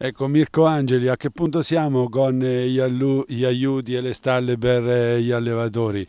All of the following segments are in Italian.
Ecco Mirko Angeli, a che punto siamo con eh, gli, gli aiuti e le stalle per eh, gli allevatori?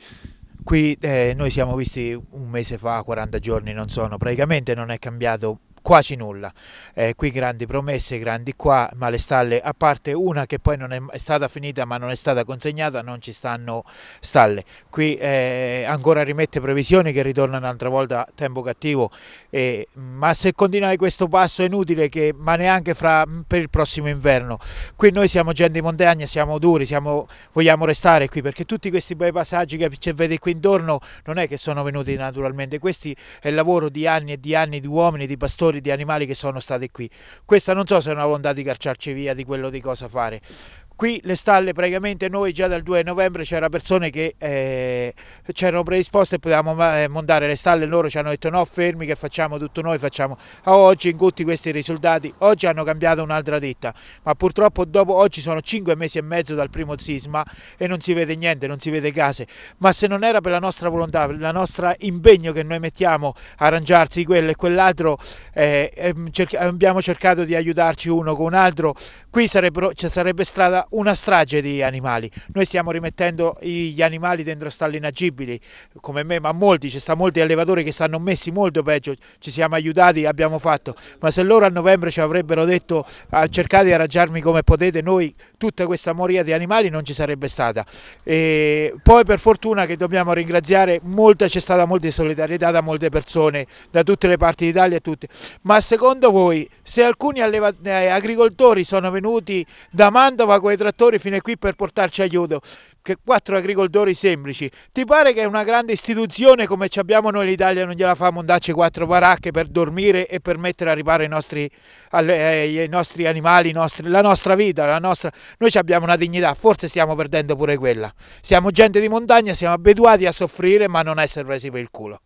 Qui eh, noi siamo visti un mese fa, 40 giorni non sono, praticamente non è cambiato quasi nulla. Eh, qui grandi promesse, grandi qua, ma le stalle, a parte una che poi non è stata finita ma non è stata consegnata, non ci stanno stalle. Qui eh, ancora rimette previsioni che ritorna un'altra volta a tempo cattivo, eh, ma se continuai questo passo è inutile, che, ma neanche fra, per il prossimo inverno. Qui noi siamo gente di montagna, siamo duri, siamo, vogliamo restare qui perché tutti questi bei passaggi che ci vede qui intorno non è che sono venuti naturalmente, questo è il lavoro di anni e di anni di uomini, di pastori, portatori di animali che sono stati qui. Questa non so se è una volontà di cacciarci via, di quello di cosa fare, qui le stalle praticamente noi già dal 2 novembre c'erano persone che eh, c'erano predisposte e potevamo eh, montare le stalle loro ci hanno detto no fermi che facciamo tutto noi facciamo a oggi in tutti questi risultati oggi hanno cambiato un'altra ditta ma purtroppo dopo oggi sono 5 mesi e mezzo dal primo sisma e non si vede niente non si vede case ma se non era per la nostra volontà per il nostro impegno che noi mettiamo a arrangiarsi quello e quell'altro eh, ehm, abbiamo cercato di aiutarci uno con un altro qui sarebbe, sarebbe stata una strage di animali. Noi stiamo rimettendo gli animali dentro stalli inagibili, come me, ma molti, ci sta molti allevatori che stanno messi molto peggio, ci siamo aiutati, abbiamo fatto, ma se loro a novembre ci avrebbero detto ah, cercate di arrangiarmi come potete, noi tutta questa moria di animali non ci sarebbe stata. E poi per fortuna che dobbiamo ringraziare, molta, c'è stata molta solidarietà da molte persone, da tutte le parti d'Italia e tutte, ma secondo voi se alcuni eh, agricoltori sono venuti da Mantova con trattori fino a qui per portarci aiuto, che quattro agricoltori semplici. Ti pare che una grande istituzione come abbiamo noi l'Italia non gliela fa mondarci quattro baracche per dormire e per mettere a riparo i nostri, eh, i nostri animali, i nostri, la nostra vita, la nostra... noi abbiamo una dignità, forse stiamo perdendo pure quella. Siamo gente di montagna, siamo abituati a soffrire ma non essere presi per il culo.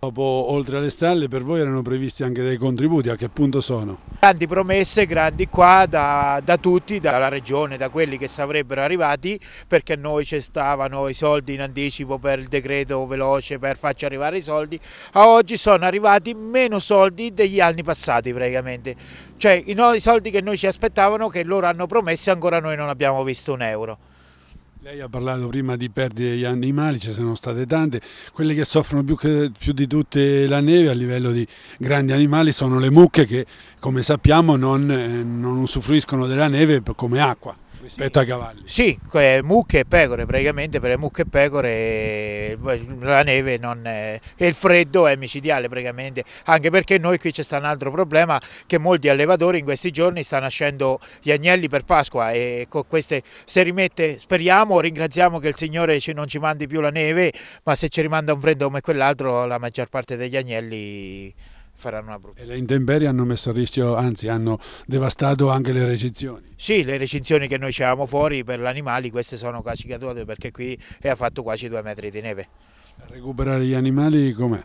Dopo, oltre alle stalle, per voi erano previsti anche dei contributi, a che punto sono? Grandi promesse, grandi qua da, da tutti, dalla regione, da quelli che sarebbero arrivati, perché noi ci stavano i soldi in anticipo per il decreto veloce, per farci arrivare i soldi, a oggi sono arrivati meno soldi degli anni passati praticamente, cioè i soldi che noi ci aspettavano, che loro hanno promesso, ancora noi non abbiamo visto un euro. Lei ha parlato prima di perdite degli animali, ce ne sono state tante. Quelle che soffrono più, che, più, di tutte la neve a livello di grandi animali sono le mucche che, come sappiamo, non, eh, non usufruiscono della neve come acqua rispetto ai cavalli. Sì, mucche e pecore praticamente, per le mucche e pecore la neve non è, e il freddo è micidiale praticamente, anche perché noi qui c'è un altro problema che molti allevatori in questi giorni stanno nascendo gli agnelli per Pasqua e con queste se rimette, speriamo, ringraziamo che il Signore non ci mandi più la neve, ma se ci rimanda un freddo come quell'altro la maggior parte degli agnelli faranno una brutta. E le intemperie hanno messo a rischio, anzi hanno devastato anche le recinzioni. Sì, le recinzioni che noi c'eravamo fuori per gli animali, queste sono quasi cadute perché qui ha fatto quasi due metri di neve. Recuperare gli animali com'è?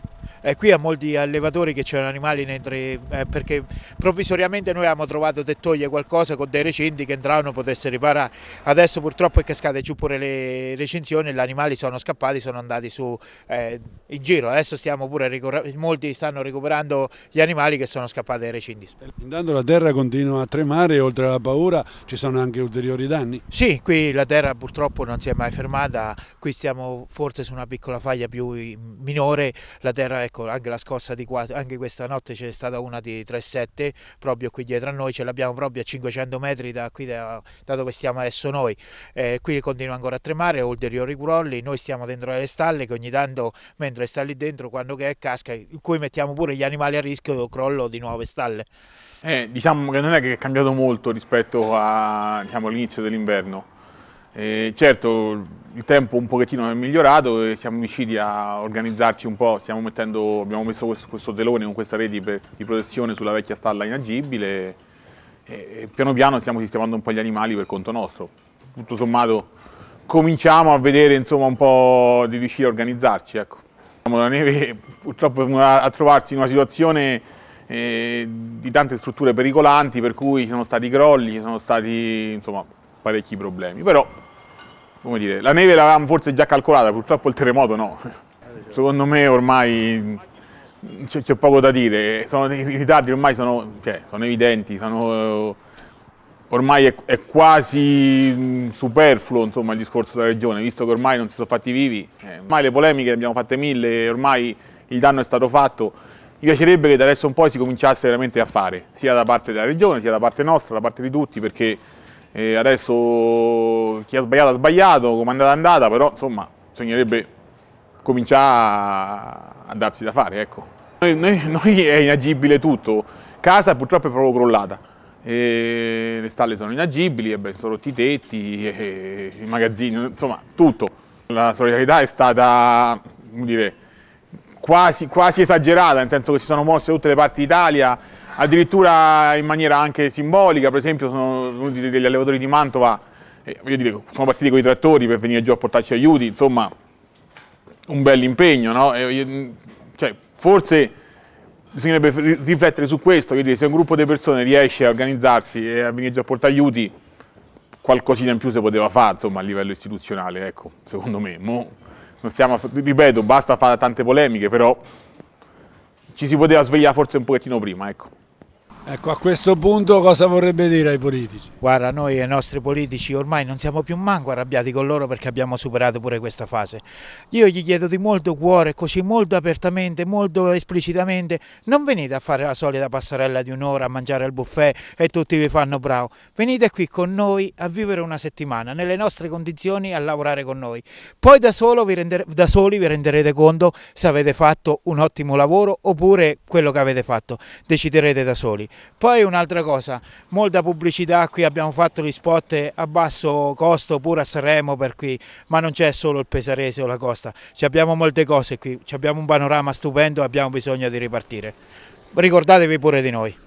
Eh, qui a molti allevatori che c'erano animali dentro, eh, perché provvisoriamente noi abbiamo trovato tettoie qualcosa con dei recinti che entravano e potesse riparare. Adesso purtroppo è cascata giù pure le recinzioni, gli animali sono scappati, sono andati su eh, in giro. Adesso stiamo pure molti stanno recuperando gli animali che sono scappati dai recinti. Intanto la terra continua a tremare, oltre alla paura ci sono anche ulteriori danni? Sì, qui la terra purtroppo non si è mai fermata, qui stiamo forse su una piccola faglia taglia più minore, la terra, ecco, anche la scossa di qua anche questa notte c'è stata una di 3,7 proprio qui dietro a noi, ce l'abbiamo proprio a 500 metri da qui da, da dove stiamo adesso noi. Eh, qui continua ancora a tremare, ulteriori crolli, noi stiamo dentro le stalle che ogni tanto mentre sta lì dentro quando che è casca, in cui mettiamo pure gli animali a rischio crollo di nuove stalle. Eh, diciamo che non è che è cambiato molto rispetto diciamo, all'inizio dell'inverno. Eh, certo, il tempo un pochettino è migliorato e siamo riusciti a organizzarci un po', mettendo, abbiamo messo questo, questo, telone con questa rete di, protezione sulla vecchia stalla inagibile e, e piano piano stiamo sistemando un po' gli animali per conto nostro. Tutto sommato cominciamo a vedere insomma, un po' di riuscire a organizzarci. Ecco. La neve purtroppo è a trovarsi in una situazione eh, di tante strutture pericolanti per cui ci sono stati crolli, ci sono stati insomma, parecchi problemi. Però come dire, la neve l'avevamo forse già calcolata, purtroppo il terremoto no. Secondo me ormai c'è poco da dire, sono, i ritardi ormai sono, cioè, sono evidenti, sono, ormai è, è, quasi mm, superfluo insomma, il discorso della regione, visto che ormai non si sono fatti vivi, eh, ormai le polemiche le abbiamo fatte mille, ormai il danno è stato fatto, mi piacerebbe che da adesso un po' si cominciasse veramente a fare, sia da parte della regione, sia da parte nostra, da parte di tutti, perché eh, adesso chi ha sbagliato ha sbagliato, come è andata è andata, però insomma bisognerebbe cominciare a darsi da fare. Ecco. Noi, noi, noi è inagibile tutto, casa purtroppo è proprio crollata, e le stalle sono inagibili, e beh, sono rotti i tetti, e, i magazzini, insomma tutto. La solidarietà è stata dire, quasi, quasi esagerata, nel senso che si sono mosse tutte le parti d'Italia, addirittura in maniera anche simbolica, per esempio sono venuti degli allevatori di Mantova eh, dire, sono partiti con i trattori per venire giù a portarci aiuti, insomma un bel impegno, no? e, cioè, forse bisognerebbe riflettere su questo, dire, se un gruppo di persone riesce a organizzarsi e a venire giù a portare aiuti, qualcosina in più si poteva fare insomma, a livello istituzionale, ecco, secondo me. Mo, stiamo, ripeto, basta fare tante polemiche, però ci si poteva svegliare forse un pochettino prima. Ecco. Ecco, a questo punto cosa vorrebbe dire ai politici? Guarda, noi e i nostri politici ormai non siamo più manco arrabbiati con loro perché abbiamo superato pure questa fase. Io gli chiedo di molto cuore, così molto apertamente, molto esplicitamente, non venite a fare la solita passarella di un'ora a mangiare al buffet e tutti vi fanno bravo. Venite qui con noi a vivere una settimana, nelle nostre condizioni, a lavorare con noi. Poi da, vi rendere, da soli vi renderete conto se avete fatto un ottimo lavoro oppure quello che avete fatto. Deciderete da soli. Poi un'altra cosa, molta pubblicità qui, abbiamo fatto gli spot a basso costo pure a Sanremo per qui, ma non c'è solo il Pesarese o la costa, ci abbiamo molte cose qui, ci abbiamo un panorama stupendo, abbiamo bisogno di ripartire. Ricordatevi pure di noi.